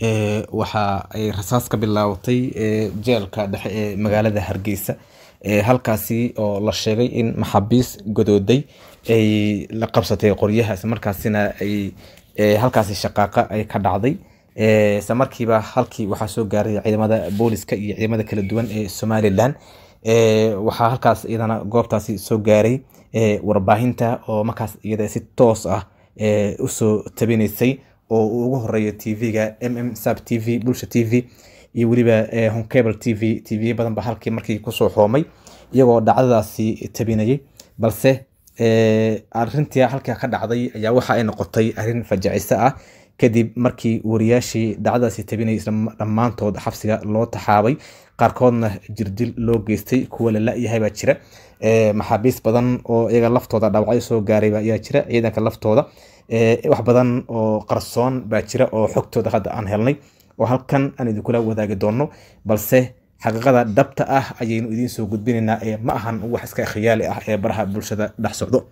waxa ay rasaas ka bilaabatay jeelka dhexe ee magaalada hargeysa halkaasi oo la sheegay in maxabiis godooday ay la qabsatay qoryaha islamarkaasina ay halkaasi shaqaaqa ay ka dhacday isla halkii waxaa soo gaaray ciidamada booliska iyo ciidamada kala duwan ee somalilan waxaa halkaas iyadana goobtaasi soo gaaray warbaahinta oo markaas iyada si toos ah usoo tabinaysay oo uu ugu t v ga mm sab t v bulsha t v iyo weliba eh, honcable t v t v badan ba halkii markii kusoo xoomay iyagoo dhacdadaasi tabinayay balse eh, arintii halkaa ka dhacday ayaa waxa ay noqotay arrin fajiciso ah kadib markii wariyaashii dhacdadaasi tabinayay dhammaantood xabsiga loo taxaabay qaarkoodna jirdil loo geystay kuwa la la-yahay baa jira eh, maxaabiis badan oo iyaga laftooda dhaawacyo soo gaaray ayaa jira ciidanka laftooda wax badan oo qarsoon baa jira oo xogtooda hadda aan helnay oo halkan aan idinkula wadaagi doonno balse xaqiiqada dhabta ah ayaynu idiin soo gudbinaynaa ee ma ahan wax iska khiyaali ah ee baraha bulshada dhex socdo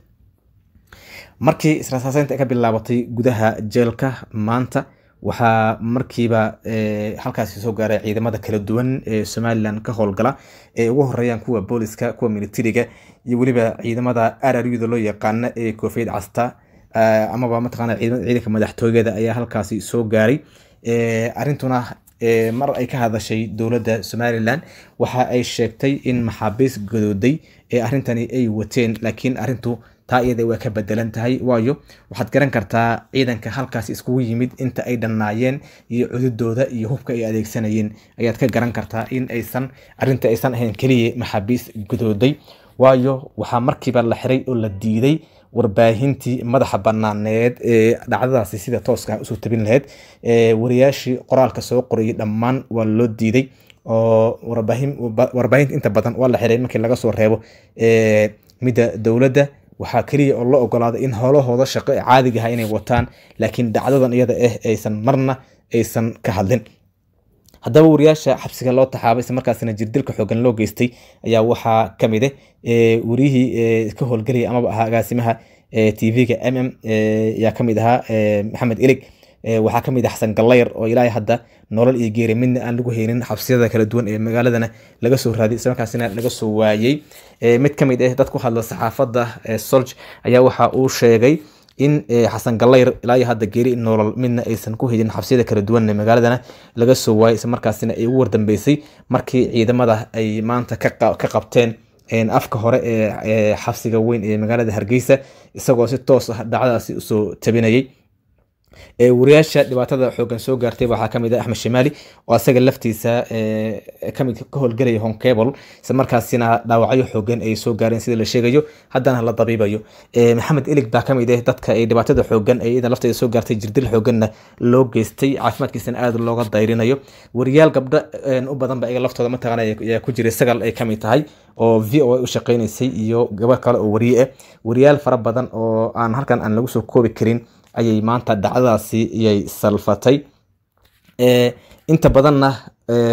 markii israsaasaynta ka bilaabatay gudaha jeelka maanta waxaa markiiba halkaasi soo gaaray ciidamada kala duwan ee somalilan ka howlgala ee ugu horeeyaan kuwa booliska kuwa militariga iyo weliba ciidamada araryada loo yaqaana ee koofiyad casta Eh, amaba mataqaana ciidanka madaxtooyada ayaa halkaasi soo gaaray eh, arintuna eh, mar ay ka hadashay dowladda somalilan waxa ay sheegtay in maxaabiis gadooday ee arrintani ay wateen laakiin arintu taa iyada waa ka bedelan tahay waayo waxaad garan kartaa ciidanka halkaas iskugu yimid inta ay dhannaayeen iyo cududooda iyo hubka ay adeegsanayeen ayaad ka garan kartaa in aysan arrinta aysan ahayn keliya maxaabiis gadooday waayo waxaa markiiba la xiray oo la diiday warbaahintii madaxa banaaneed ee dhacdadaasi sida tooska usoo tabin laheyd wariyaashii qoraalka soo qorayay dhammaan waa loo diiday oo warbaahinta inta badan waa la xiray markii laga soo reebo midda dowladda waxaa keliya oo la ogolaaday in howlahooda shaqo ee caadigaha ah inay wataan laakiin dhacdadan iyada ah aysan marna aysan ka hadlin haddaba wariyaasha xabsiga loo taxaabay islamarkaasina jirdilka xoogan loo geystay ayaa waxaa ka mid ah, eh wariyihii ka howlgelaya amaba ahaa agaasimaha tv-ga m m ayaa ka mid ahaa maxamed ilig waxaa ka mid ah xasan gallayar oo ilaahay hadda nolol iyo geeri midna aan lagu haynin xabsiyada kala duwan ee magaaladana laga soo raadiyay islamarkaasina laga soo waayey mid ka mid ah dad ku hadla saxaafadda solj ayaa waxa uu sheegay in xasan eh, gallayr ilaa iyo hadda geeri nolol midna aysan ku hidin xabsiyada kala duwan magaaladana laga soo waayay isla markaasina ay ugu wardambeysay markii ciidamada ay maanta ka qabteen afka hore ee xabsiga weyn ee magaalada hargeysa isagoo si toos ah dhacdaasi usoo tabinayay wariyaasha dhibaatada xoogan soo gaartay waxaa kamid a ah axmed shimaali oo asaga laftiisa kamid ka howlgelaya honkable isla markaasina dhaawacyo xoogan ay soo gaareen sida la sheegayo haddana la dabiibayo maxamed ilig baa kamid ah dadka ay dhibaatada xoogan ay idan lafteeda soo gaartay jirdil xooganna loo geystay caafimaadkiisana aada looga dayrinayo wariyaal gabdho u badan iga laftooda mataqaan ayaa ku jiray sagal ay kamid tahay oo v o a u shaqeynaysay iyo gabar kale oo wariye ah wariyaal fara badan oo aan halkan aan lagu soo koobi karin ayay maanta dhacdadaasi iyay salfatay inta badanna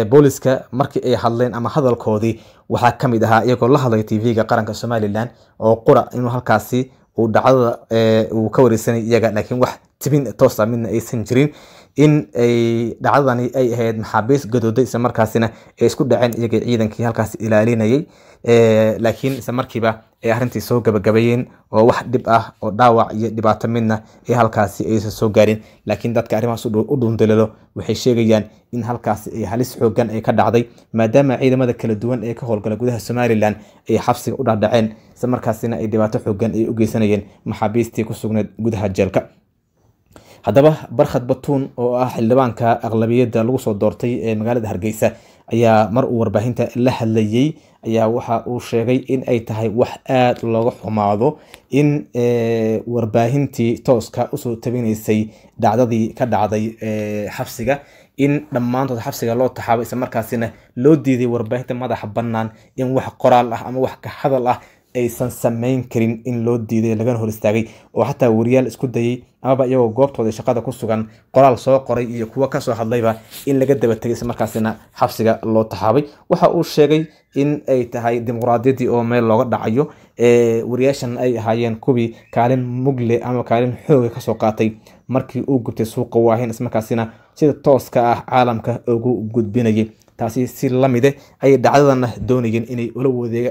booliska markii ay hadleen ama hadalkoodii waxaa ka mid ahaa iyagoo la hadlaya tv-ga qaranka somalilan oo qura inuu halkaasi uu dhacdada uu ka wareysanay iyaga laakiin wax tibin toosa ah midna aysan jirin in ay dhacdadani ay ahayd maxaabiis gadooday isla markaasina ay isku dhaceen iyagii ciidankii halkaas ilaalinayay laakiin isla markiiba ay arintii soo gabagabayeen oo wax dhib ah oo dhaawac iyo dhibaato midna ee halkaasi aysan soo gaarin laakiin dadka arrimahaas u dhuundalelo waxay sheegayaan in halkaasi ay halis xoogan ay ka dhacday maadaama ciidamada kala duwan ee ka howlgala gudaha somalilan ay xabsiga u dhacdhaceen isla markaasina ay dhibaato xoogan ay u geysanayeen maxaabiistii ku sugnayd gudaha jeelka haddaba barkhad batuun oo ah xildhibaanka aqlabiyadda lagu soo doortay ee magaalada hargeysa ayaa mar uu warbaahinta la hadlayey ayaa waxa uu sheegay in ay tahay wax aada looga xumaado in eh, warbaahintii tooska usoo tabinaysay dhacdadii ka dhacday eh, xabsiga in dhammaantood xabsiga loo taxaabo isla markaasina loo diiday warbaahinta madaxa bannaan in wax qoraal ah ama wax ka hadal ah aysan sameyn karin in loo diiday lagana hor istaagay oo xataa wariyaal isku dayay amaba iyagoo goobtooda shaqada ku sugan qoraal soo qoray iyo kuwo kasoo hadlayba in laga dabategay isla markaasina xabsiga loo taxaabay waxa uu sheegay in ay tahay dimuqraadiyaddii oo meel looga dhacayo wariyaashan ay ahaayeen kuwii kaalin mugle ama kaalin xooga kasoo qaatay markii uu gubtay suuqa waahin ismarkaasina sida tooska ah caalamka ugu gudbinayay taasi si lamide eh, ayay dhacdadana ah doonayeen inay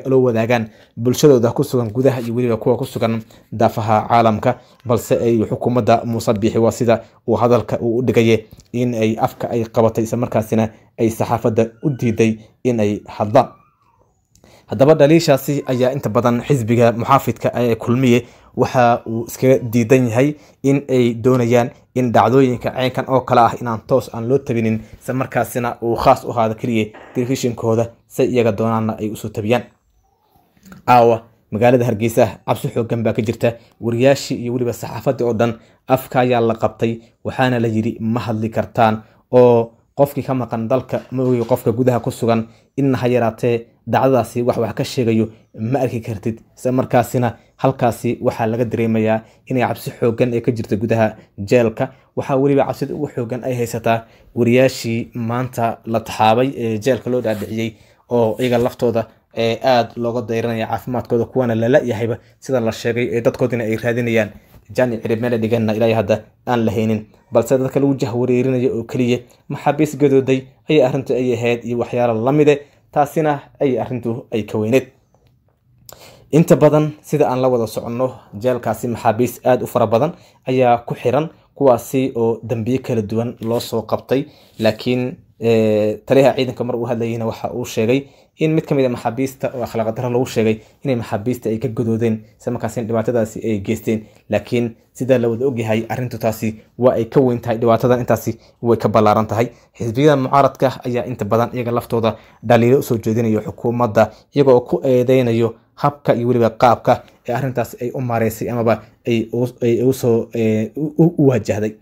la wadaagaan bulshadooda ku sugan gudaha iyo weliba kuwa ku sugan daafaha caalamka balse ay eh, xukuumadda muuse biixi waa sida uu hadalka uu u dhigaye in ay afka ay qabatay islamarkaasina ay saxaafadda u diiday inay ay hadlaan haddaba dhaliishaasi ayaa inta badan xisbiga muxaafidka ah ee kulmiye waxa uu iskaga diidan yahay in ay doonayaan in dhacdooyinka ceenkan oo kale ah inaan toos aan loo tabinin se markaasina uu khaas u ahaado keliya telefishinkooda say iyaga doonaanna ay usoo tabiyaan aawa magaalada hargeysa cabsi xoogan baa ka jirta wariyaashii iyo weliba saxaafaddii oo dhan afka ayaa la qabtay waxaana la yidhi ma hadli kartaan oo qofkii ka maqan dalka ma ogeyo qofka gudaha ku sugan inna ha yaraatee dacdadaasi wax wax ka sheegayo ma arki kartid isla markaasina halkaasi waxaa laga dareemayaa inay cabsi xoogan ee ka jirta gudaha jeelka waxaa weliba cabsida ugu xoogan ay haysataa wariyaashii maanta la taxaabay ee jeelka loo dhaadhiciyey oo iyaga laftooda ee aada looga dayranaya caafimaadkooda kuwana lala yahayba sida la sheegay ee dadkoodina ay raadinayaan jani cirib meela dhiganna ilaa hadda aan la balse dadka lagu jahwareerinaya oo keliya maxaabiis gadooday ayaa arrinta ay ahayd iyo waxyaalo lamide eh taasina ay arintu ay ka weyneed inta badan sida aan la wada soconno jeelkaasi maxaabiis aada u fara badan ayaa ku xiran kuwaasi oo dambiye kala duwan loo soo qabtay laakiin taliyaha ciidanka mar uu hadlayeyna waxa uu sheegay in mid ka mid a ah maxaabiista oo akhlaaq darro lagu sheegay inay maxaabiista ay ka godoodeen isla markaasina dhibaatadaasi ay geysteen laakiin sidaa la wada ogyahay arrintu taasi waa ay ka weyn tahay dhibaatadan intaasi way ka ballaaran tahay xisbiyada mucaaradka ayaa inta badan iyaga laftooda dhaliilo usoo jeedinayo xukuumadda iyagoo ku eedeynayo habka iyo weliba qaabka ee arrintaasi ay u maareysay amaba ay usoo u wajahday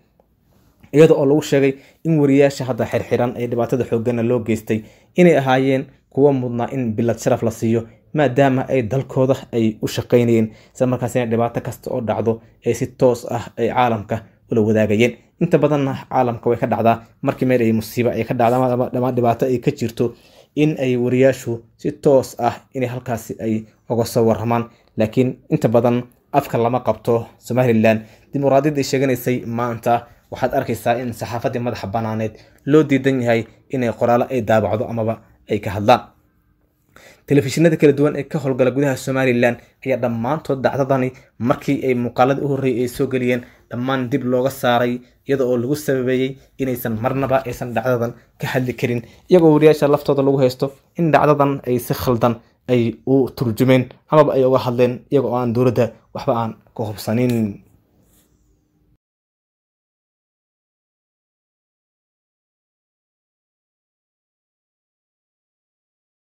iyada oo lagu sheegay in wariyaasha hadda xirxiran ee dhibaatada xooggana loo geystay inay ahaayeen kuwa mudnaa in bilad sharaf la siiyo maadaama ay dalkooda ay u shaqaynayeen isla markaasina dhibaato kasta oo dhacdo ee si toos ah ay caalamka ula wadaagayeen inta badanna caalamka way ka dhacdaa markii meel ay musiibo ay ka dhacda dhibaato ay ka jirto in ay wariyaashu si toos ah inay halkaasi ay oga soo warramaan laakiin inta badan afka lama qabto somalilan dimuqraadiyadda ay sheeganaysay maanta waxaad arkaysaa in saxaafaddii madaxa banaaneed loo diidan yahay inay qoraalo ay daabacdo amaba ay ka hadlaan telefishinada kala duwan ee ka howlgala gudaha somalilan ayaa dhammaantood dacdadani markii ay muuqaaladii u horreeyay ay soo geliyeen dhammaan dib looga saaray iyada oo lagu sababeeyey inaysan marnaba aysan dhacdadan ka hadli karin iyagoo wariyaasha laftooda lagu haysto in dhacdadan ay si khaldan ay u turjumeen amaba ay uga hadleen iyagoo aan dowladda waxba aan ka hubsanin